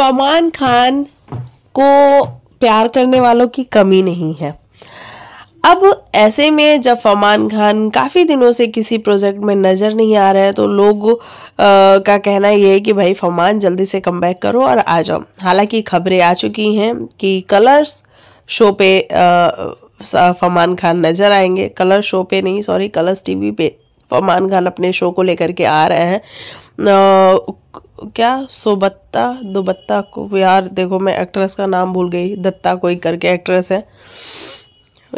फमान खान को प्यार करने वालों की कमी नहीं है अब ऐसे में जब फमान खान काफ़ी दिनों से किसी प्रोजेक्ट में नज़र नहीं आ रहे हैं तो लोग आ, का कहना ये है कि भाई फमान जल्दी से कम बैक करो और आ जाओ हालांकि खबरें आ चुकी हैं कि कलर्स शो पे फमान खान नज़र आएंगे कलर शो पे नहीं सॉरी कलर्स टीवी पे फमान खान अपने शो को लेकर के आ रहे हैं क्या सोबत्ता दोबत्ता को यार देखो मैं एक्ट्रेस का नाम भूल गई दत्ता कोई करके एक्ट्रेस है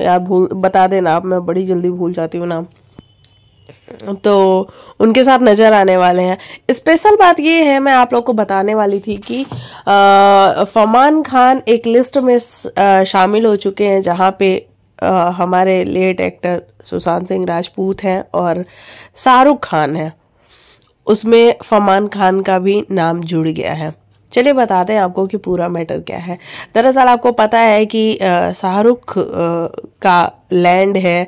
यार भूल बता देना आप मैं बड़ी जल्दी भूल जाती हूँ नाम तो उनके साथ नज़र आने वाले हैं स्पेशल बात ये है मैं आप लोग को बताने वाली थी कि फमान खान एक लिस्ट में शामिल हो चुके हैं जहाँ पे हमारे लेट एक्टर सुशांत सिंह राजपूत हैं और शाहरुख खान हैं उसमें फमान खान का भी नाम जुड़ गया है चलिए बताते हैं आपको कि पूरा मैटर क्या है दरअसल आपको पता है कि शाहरुख का लैंड है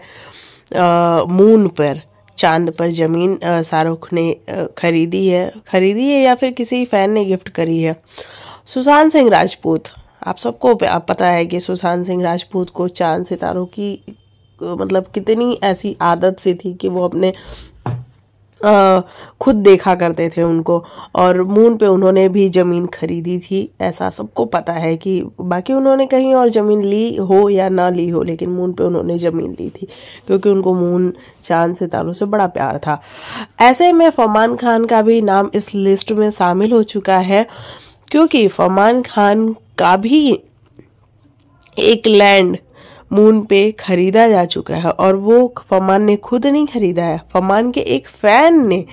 मून पर चांद पर ज़मीन शाहरुख ने खरीदी है खरीदी है या फिर किसी फैन ने गिफ्ट करी है सुशांत सिंह राजपूत आप सबको पता है कि सुशांत सिंह राजपूत को चांद सितारों की मतलब कितनी ऐसी आदत सी थी कि वो अपने आ, खुद देखा करते थे उनको और मून पे उन्होंने भी ज़मीन खरीदी थी ऐसा सबको पता है कि बाकी उन्होंने कहीं और ज़मीन ली हो या ना ली हो लेकिन मून पे उन्होंने ज़मीन ली थी क्योंकि उनको मून चांद सितारों से बड़ा प्यार था ऐसे में फमान खान का भी नाम इस लिस्ट में शामिल हो चुका है क्योंकि फमान खान का भी एक लैंड मून पे खरीदा जा चुका है और वो फमान ने खुद नहीं खरीदा है फमान के एक फैन ने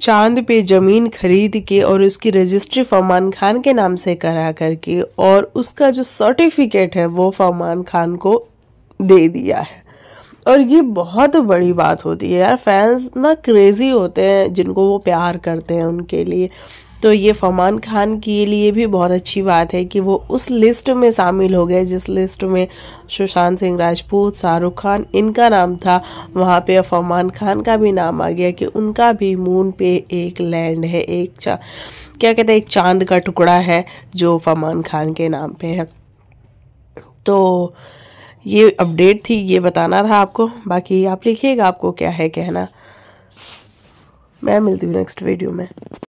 चांद पे ज़मीन खरीद के और उसकी रजिस्ट्री फमान खान के नाम से करा करके और उसका जो सर्टिफिकेट है वो फरमान खान को दे दिया है और ये बहुत बड़ी बात होती है यार फैंस ना क्रेज़ी होते हैं जिनको वो प्यार करते हैं उनके लिए तो ये फरमान खान के लिए भी बहुत अच्छी बात है कि वो उस लिस्ट में शामिल हो गए जिस लिस्ट में सुशांत सिंह राजपूत शाहरुख खान इनका नाम था वहाँ पे फरमान खान का भी नाम आ गया कि उनका भी मून पे एक लैंड है एक चा क्या कहते हैं एक चांद का टुकड़ा है जो फरमान खान के नाम पे है तो ये अपडेट थी ये बताना था आपको बाकी आप लिखिएगा आपको क्या है कहना मैं मिलती हूँ नेक्स्ट वीडियो में